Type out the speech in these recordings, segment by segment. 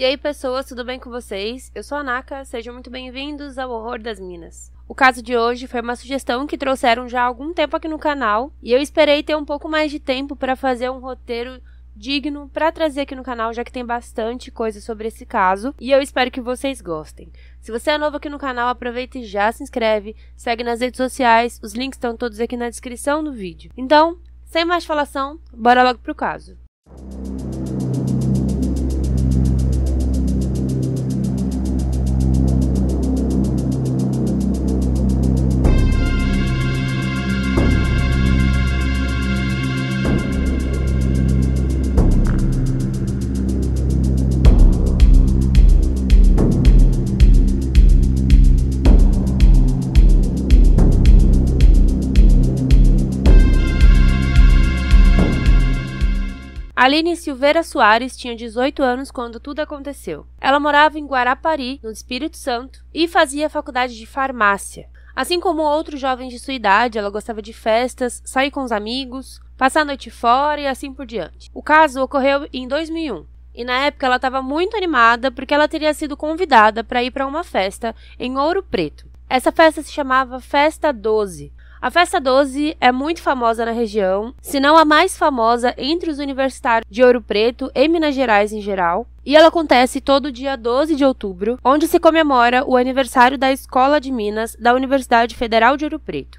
E aí, pessoas, tudo bem com vocês? Eu sou a Naka, sejam muito bem-vindos ao Horror das Minas. O caso de hoje foi uma sugestão que trouxeram já há algum tempo aqui no canal, e eu esperei ter um pouco mais de tempo para fazer um roteiro digno para trazer aqui no canal, já que tem bastante coisa sobre esse caso, e eu espero que vocês gostem. Se você é novo aqui no canal, aproveita e já se inscreve, segue nas redes sociais, os links estão todos aqui na descrição do vídeo. Então, sem mais falação, bora logo pro caso. Aline Silveira Soares tinha 18 anos quando tudo aconteceu. Ela morava em Guarapari, no Espírito Santo, e fazia faculdade de farmácia. Assim como outros jovens de sua idade, ela gostava de festas, sair com os amigos, passar a noite fora e assim por diante. O caso ocorreu em 2001. E na época ela estava muito animada porque ela teria sido convidada para ir para uma festa em Ouro Preto. Essa festa se chamava Festa 12, a Festa 12 é muito famosa na região, se não a mais famosa entre os universitários de Ouro Preto e Minas Gerais em geral. E ela acontece todo dia 12 de outubro, onde se comemora o aniversário da Escola de Minas da Universidade Federal de Ouro Preto.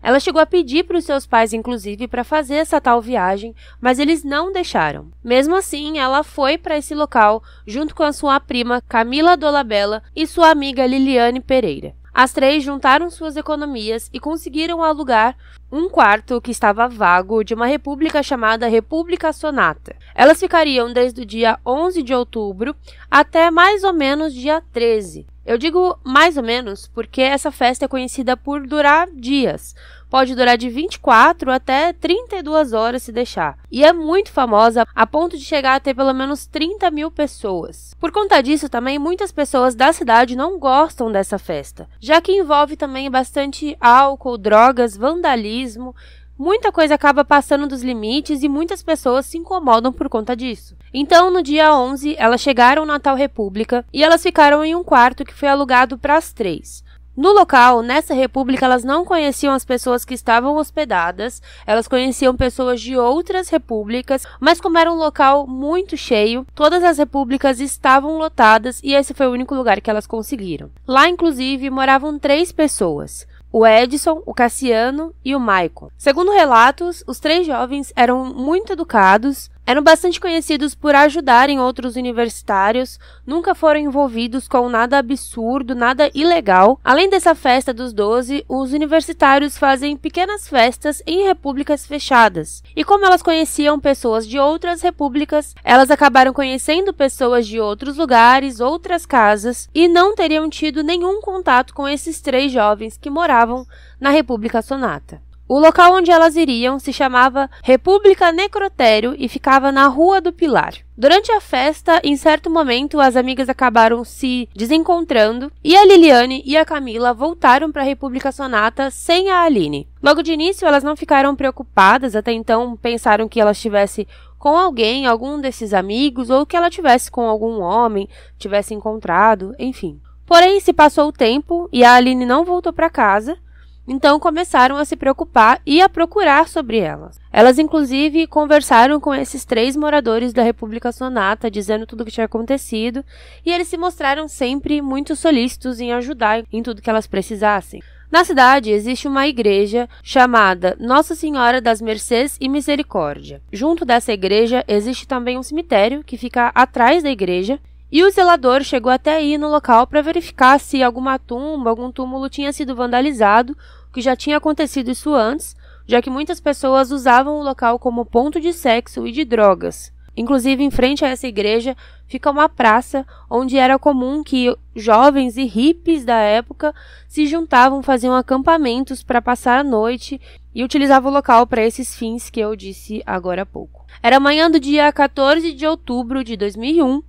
Ela chegou a pedir para os seus pais, inclusive, para fazer essa tal viagem, mas eles não deixaram. Mesmo assim, ela foi para esse local junto com a sua prima Camila Dolabella e sua amiga Liliane Pereira. As três juntaram suas economias e conseguiram alugar um quarto que estava vago de uma república chamada República Sonata. Elas ficariam desde o dia 11 de outubro até mais ou menos dia 13. Eu digo mais ou menos porque essa festa é conhecida por durar dias. Pode durar de 24 até 32 horas se deixar. E é muito famosa a ponto de chegar a ter pelo menos 30 mil pessoas. Por conta disso, também muitas pessoas da cidade não gostam dessa festa, já que envolve também bastante álcool, drogas, vandalismo machismo, muita coisa acaba passando dos limites e muitas pessoas se incomodam por conta disso. Então, no dia 11, elas chegaram na tal república e elas ficaram em um quarto que foi alugado para as três. No local, nessa república, elas não conheciam as pessoas que estavam hospedadas, elas conheciam pessoas de outras repúblicas, mas como era um local muito cheio, todas as repúblicas estavam lotadas e esse foi o único lugar que elas conseguiram. Lá, inclusive, moravam três pessoas o Edson, o Cassiano e o Maicon. Segundo relatos, os três jovens eram muito educados, eram bastante conhecidos por ajudarem outros universitários, nunca foram envolvidos com nada absurdo, nada ilegal. Além dessa festa dos 12, os universitários fazem pequenas festas em repúblicas fechadas. E como elas conheciam pessoas de outras repúblicas, elas acabaram conhecendo pessoas de outros lugares, outras casas, e não teriam tido nenhum contato com esses três jovens que moravam na República Sonata. O local onde elas iriam se chamava República Necrotério e ficava na Rua do Pilar. Durante a festa, em certo momento, as amigas acabaram se desencontrando e a Liliane e a Camila voltaram para a República Sonata sem a Aline. Logo de início, elas não ficaram preocupadas, até então pensaram que ela estivesse com alguém, algum desses amigos, ou que ela tivesse com algum homem, tivesse encontrado, enfim. Porém, se passou o tempo e a Aline não voltou para casa, então começaram a se preocupar e a procurar sobre elas. Elas, inclusive, conversaram com esses três moradores da República Sonata, dizendo tudo o que tinha acontecido, e eles se mostraram sempre muito solícitos em ajudar em tudo que elas precisassem. Na cidade existe uma igreja chamada Nossa Senhora das Mercês e Misericórdia. Junto dessa igreja existe também um cemitério que fica atrás da igreja. E o zelador chegou até aí no local para verificar se alguma tumba, algum túmulo tinha sido vandalizado que já tinha acontecido isso antes, já que muitas pessoas usavam o local como ponto de sexo e de drogas. Inclusive, em frente a essa igreja fica uma praça onde era comum que jovens e hippies da época se juntavam, faziam acampamentos para passar a noite e utilizavam o local para esses fins que eu disse agora há pouco. Era manhã do dia 14 de outubro de 2001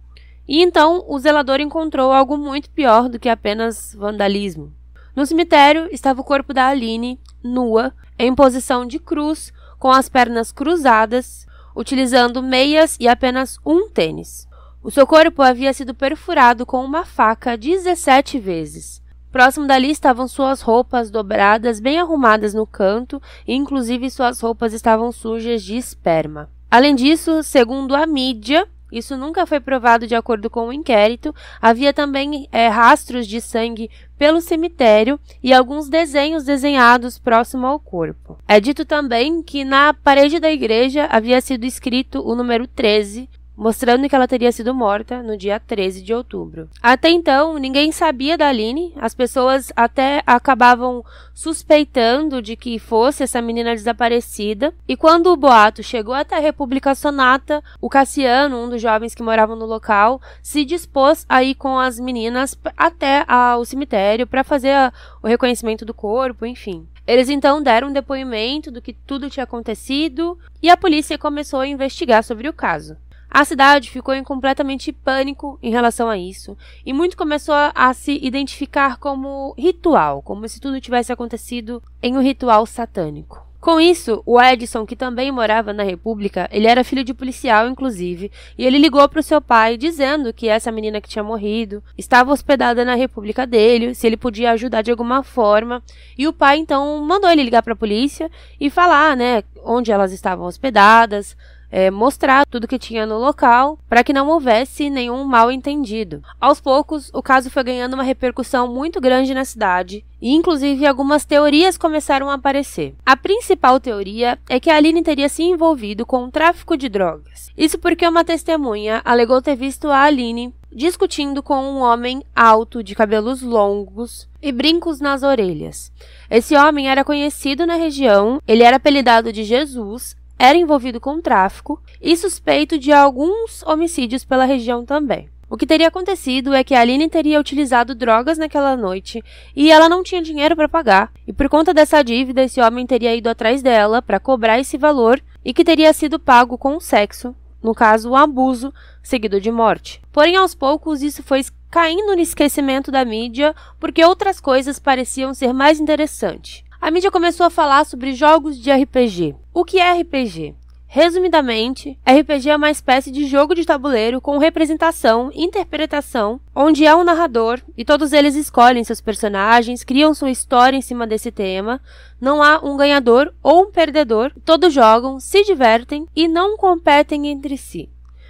e então o zelador encontrou algo muito pior do que apenas vandalismo. No cemitério estava o corpo da Aline, nua, em posição de cruz, com as pernas cruzadas, utilizando meias e apenas um tênis. O seu corpo havia sido perfurado com uma faca 17 vezes. Próximo dali estavam suas roupas dobradas, bem arrumadas no canto, e inclusive suas roupas estavam sujas de esperma. Além disso, segundo a mídia, isso nunca foi provado de acordo com o inquérito. Havia também é, rastros de sangue pelo cemitério e alguns desenhos desenhados próximo ao corpo. É dito também que na parede da igreja havia sido escrito o número 13, mostrando que ela teria sido morta no dia 13 de outubro. Até então, ninguém sabia da Aline, as pessoas até acabavam suspeitando de que fosse essa menina desaparecida, e quando o boato chegou até a República Sonata, o Cassiano, um dos jovens que moravam no local, se dispôs a ir com as meninas até o cemitério para fazer a, o reconhecimento do corpo, enfim. Eles então deram um depoimento do que tudo tinha acontecido e a polícia começou a investigar sobre o caso. A cidade ficou em completamente pânico em relação a isso, e muito começou a se identificar como ritual, como se tudo tivesse acontecido em um ritual satânico. Com isso, o Edson, que também morava na República, ele era filho de policial, inclusive, e ele ligou para o seu pai dizendo que essa menina que tinha morrido estava hospedada na República dele, se ele podia ajudar de alguma forma. E o pai então mandou ele ligar para a polícia e falar, né, onde elas estavam hospedadas, é, mostrar tudo que tinha no local para que não houvesse nenhum mal entendido. Aos poucos, o caso foi ganhando uma repercussão muito grande na cidade e, inclusive, algumas teorias começaram a aparecer. A principal teoria é que a Aline teria se envolvido com o tráfico de drogas. Isso porque uma testemunha alegou ter visto a Aline discutindo com um homem alto, de cabelos longos e brincos nas orelhas. Esse homem era conhecido na região, ele era apelidado de Jesus era envolvido com tráfico e suspeito de alguns homicídios pela região também. O que teria acontecido é que a Aline teria utilizado drogas naquela noite e ela não tinha dinheiro para pagar, e por conta dessa dívida, esse homem teria ido atrás dela para cobrar esse valor e que teria sido pago com o sexo, no caso, o abuso, seguido de morte. Porém, aos poucos, isso foi caindo no esquecimento da mídia porque outras coisas pareciam ser mais interessantes a mídia começou a falar sobre jogos de RPG. O que é RPG? Resumidamente, RPG é uma espécie de jogo de tabuleiro com representação e interpretação, onde há um narrador e todos eles escolhem seus personagens, criam sua história em cima desse tema. Não há um ganhador ou um perdedor, todos jogam, se divertem e não competem entre si.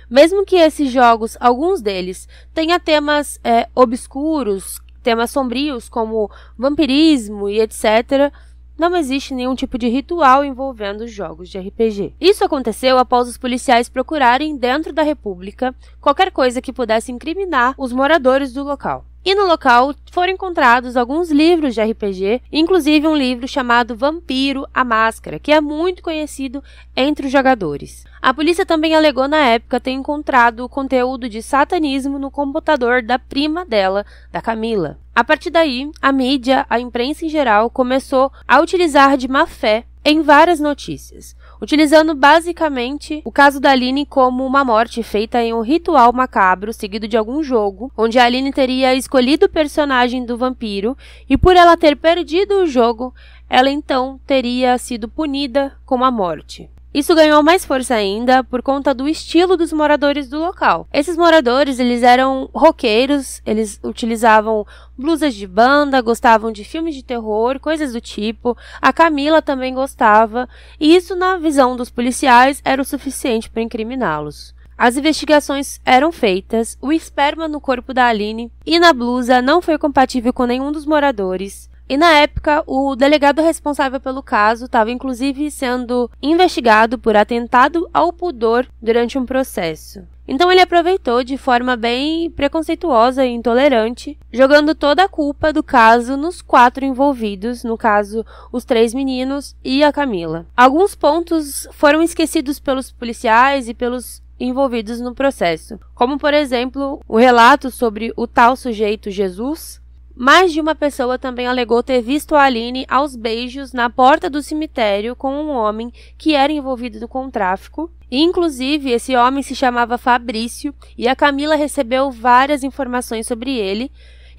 Mesmo que esses jogos, alguns deles, tenham temas é, obscuros, temas sombrios como vampirismo e etc., não existe nenhum tipo de ritual envolvendo jogos de RPG. Isso aconteceu após os policiais procurarem dentro da República qualquer coisa que pudesse incriminar os moradores do local. E no local foram encontrados alguns livros de RPG, inclusive um livro chamado Vampiro a Máscara, que é muito conhecido entre os jogadores. A polícia também alegou na época ter encontrado o conteúdo de satanismo no computador da prima dela, da Camila. A partir daí, a mídia, a imprensa em geral, começou a utilizar de má fé em várias notícias utilizando basicamente o caso da Aline como uma morte feita em um ritual macabro seguido de algum jogo, onde a Aline teria escolhido o personagem do vampiro e por ela ter perdido o jogo, ela então teria sido punida com a morte. Isso ganhou mais força ainda por conta do estilo dos moradores do local. Esses moradores, eles eram roqueiros, eles utilizavam blusas de banda, gostavam de filmes de terror, coisas do tipo. A Camila também gostava, e isso na visão dos policiais era o suficiente para incriminá-los. As investigações eram feitas, o esperma no corpo da Aline e na blusa não foi compatível com nenhum dos moradores. E na época, o delegado responsável pelo caso estava inclusive sendo investigado por atentado ao pudor durante um processo. Então ele aproveitou de forma bem preconceituosa e intolerante, jogando toda a culpa do caso nos quatro envolvidos, no caso, os três meninos e a Camila. Alguns pontos foram esquecidos pelos policiais e pelos envolvidos no processo, como por exemplo o relato sobre o tal sujeito Jesus, mais de uma pessoa também alegou ter visto a Aline aos beijos na porta do cemitério com um homem que era envolvido com tráfico. Inclusive, esse homem se chamava Fabrício e a Camila recebeu várias informações sobre ele,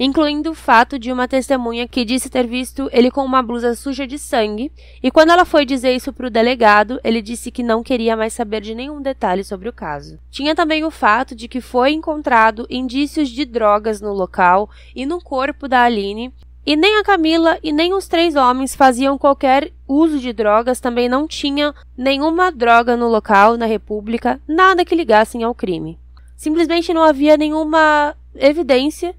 incluindo o fato de uma testemunha que disse ter visto ele com uma blusa suja de sangue, e quando ela foi dizer isso para o delegado, ele disse que não queria mais saber de nenhum detalhe sobre o caso. Tinha também o fato de que foi encontrado indícios de drogas no local e no corpo da Aline, e nem a Camila e nem os três homens faziam qualquer uso de drogas, também não tinha nenhuma droga no local, na República, nada que ligassem ao crime. Simplesmente não havia nenhuma evidência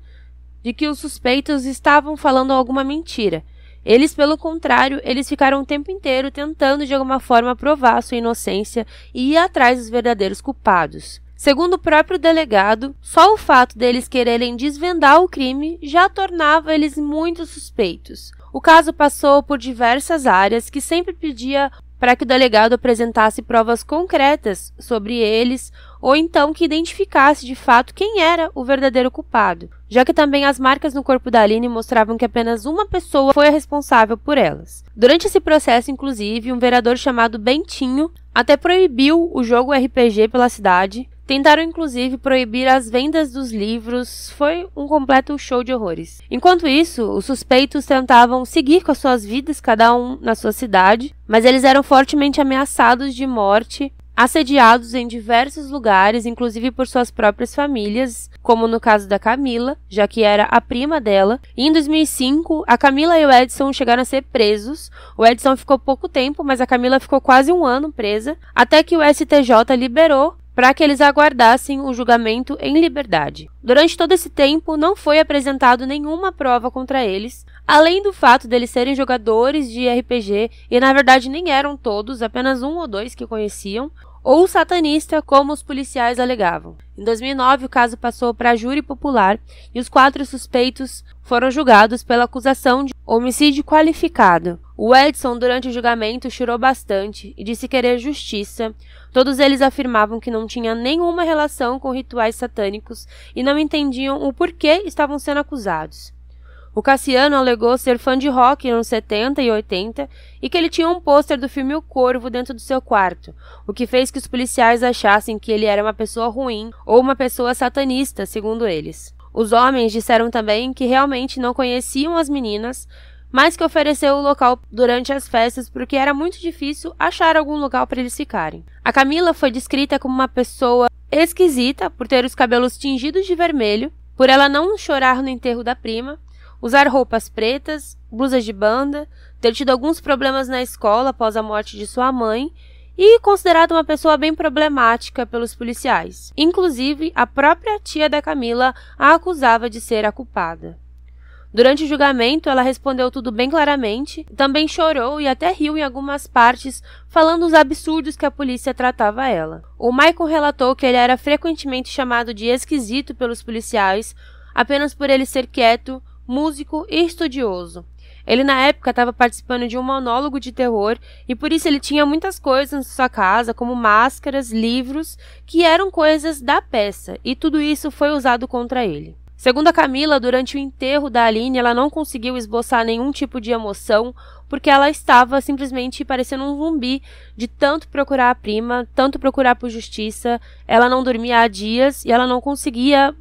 de que os suspeitos estavam falando alguma mentira. Eles, pelo contrário, eles ficaram o tempo inteiro tentando de alguma forma provar sua inocência e ir atrás dos verdadeiros culpados. Segundo o próprio delegado, só o fato deles quererem desvendar o crime já tornava eles muito suspeitos. O caso passou por diversas áreas que sempre pedia para que o delegado apresentasse provas concretas sobre eles ou então que identificasse de fato quem era o verdadeiro culpado, já que também as marcas no corpo da Aline mostravam que apenas uma pessoa foi a responsável por elas. Durante esse processo, inclusive, um vereador chamado Bentinho até proibiu o jogo RPG pela cidade, Tentaram inclusive proibir as vendas dos livros, foi um completo show de horrores. Enquanto isso, os suspeitos tentavam seguir com as suas vidas, cada um na sua cidade, mas eles eram fortemente ameaçados de morte assediados em diversos lugares, inclusive por suas próprias famílias, como no caso da Camila, já que era a prima dela. em 2005, a Camila e o Edson chegaram a ser presos. O Edson ficou pouco tempo, mas a Camila ficou quase um ano presa, até que o STJ liberou para que eles aguardassem o julgamento em liberdade. Durante todo esse tempo, não foi apresentado nenhuma prova contra eles, Além do fato deles serem jogadores de RPG, e na verdade nem eram todos, apenas um ou dois que conheciam, ou satanista, como os policiais alegavam. Em 2009, o caso passou para a júri popular e os quatro suspeitos foram julgados pela acusação de homicídio qualificado. O Edson, durante o julgamento, chorou bastante e disse querer justiça. Todos eles afirmavam que não tinha nenhuma relação com rituais satânicos e não entendiam o porquê estavam sendo acusados. O Cassiano alegou ser fã de rock nos 70 e 80 e que ele tinha um pôster do filme O Corvo dentro do seu quarto, o que fez que os policiais achassem que ele era uma pessoa ruim ou uma pessoa satanista, segundo eles. Os homens disseram também que realmente não conheciam as meninas, mas que ofereceu o local durante as festas porque era muito difícil achar algum local para eles ficarem. A Camila foi descrita como uma pessoa esquisita por ter os cabelos tingidos de vermelho, por ela não chorar no enterro da prima usar roupas pretas, blusas de banda, ter tido alguns problemas na escola após a morte de sua mãe e considerado uma pessoa bem problemática pelos policiais. Inclusive, a própria tia da Camila a acusava de ser a culpada. Durante o julgamento, ela respondeu tudo bem claramente, também chorou e até riu em algumas partes, falando os absurdos que a polícia tratava ela. O Michael relatou que ele era frequentemente chamado de esquisito pelos policiais, apenas por ele ser quieto, músico e estudioso. Ele na época estava participando de um monólogo de terror e por isso ele tinha muitas coisas em sua casa, como máscaras, livros, que eram coisas da peça, e tudo isso foi usado contra ele. Segundo a Camila, durante o enterro da Aline, ela não conseguiu esboçar nenhum tipo de emoção, porque ela estava simplesmente parecendo um zumbi de tanto procurar a prima, tanto procurar por justiça. Ela não dormia há dias e ela não conseguia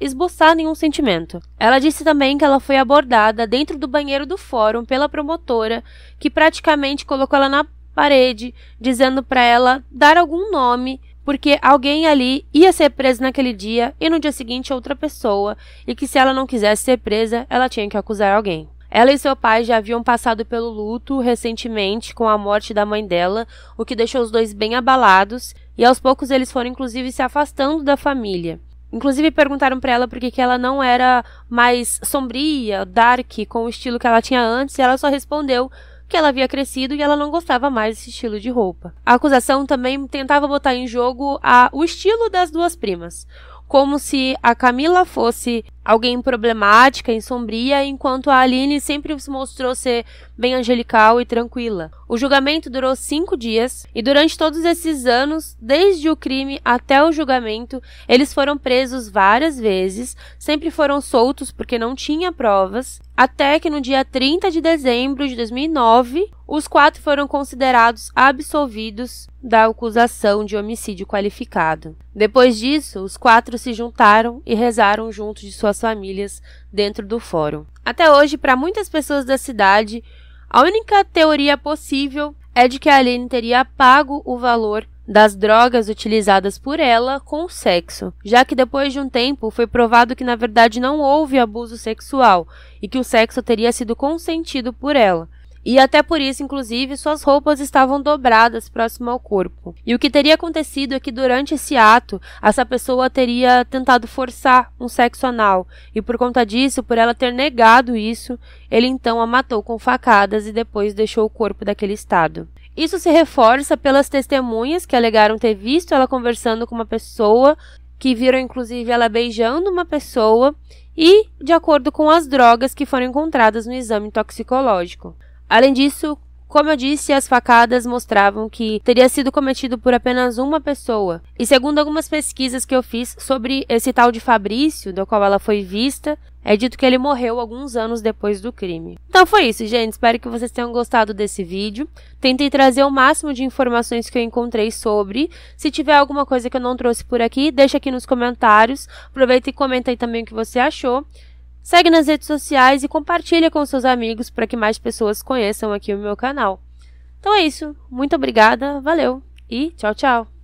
esboçar nenhum sentimento. Ela disse também que ela foi abordada dentro do banheiro do fórum pela promotora, que praticamente colocou ela na parede, dizendo para ela dar algum nome, porque alguém ali ia ser preso naquele dia e no dia seguinte outra pessoa, e que se ela não quisesse ser presa, ela tinha que acusar alguém. Ela e seu pai já haviam passado pelo luto recentemente com a morte da mãe dela, o que deixou os dois bem abalados, e aos poucos eles foram inclusive se afastando da família. Inclusive perguntaram para ela por que ela não era mais sombria, dark, com o estilo que ela tinha antes, e ela só respondeu que ela havia crescido e ela não gostava mais desse estilo de roupa. A acusação também tentava botar em jogo a, o estilo das duas primas como se a Camila fosse alguém problemática e sombria, enquanto a Aline sempre se mostrou ser bem angelical e tranquila. O julgamento durou cinco dias e durante todos esses anos, desde o crime até o julgamento, eles foram presos várias vezes, sempre foram soltos porque não tinha provas até que no dia 30 de dezembro de 2009, os quatro foram considerados absolvidos da acusação de homicídio qualificado. Depois disso, os quatro se juntaram e rezaram junto de suas famílias dentro do fórum. Até hoje, para muitas pessoas da cidade, a única teoria possível é de que a Aline teria pago o valor das drogas utilizadas por ela com o sexo, já que depois de um tempo foi provado que na verdade não houve abuso sexual e que o sexo teria sido consentido por ela. E até por isso, inclusive, suas roupas estavam dobradas próximo ao corpo. E o que teria acontecido é que durante esse ato, essa pessoa teria tentado forçar um sexo anal, e por conta disso, por ela ter negado isso, ele então a matou com facadas e depois deixou o corpo daquele estado. Isso se reforça pelas testemunhas que alegaram ter visto ela conversando com uma pessoa, que viram inclusive ela beijando uma pessoa, e de acordo com as drogas que foram encontradas no exame toxicológico. Além disso, como eu disse, as facadas mostravam que teria sido cometido por apenas uma pessoa. E segundo algumas pesquisas que eu fiz sobre esse tal de Fabrício, do qual ela foi vista, é dito que ele morreu alguns anos depois do crime. Então foi isso, gente. Espero que vocês tenham gostado desse vídeo. Tentei trazer o máximo de informações que eu encontrei sobre. Se tiver alguma coisa que eu não trouxe por aqui, deixa aqui nos comentários. Aproveita e comenta aí também o que você achou. Segue nas redes sociais e compartilha com seus amigos para que mais pessoas conheçam aqui o meu canal. Então é isso. Muito obrigada, valeu e tchau, tchau!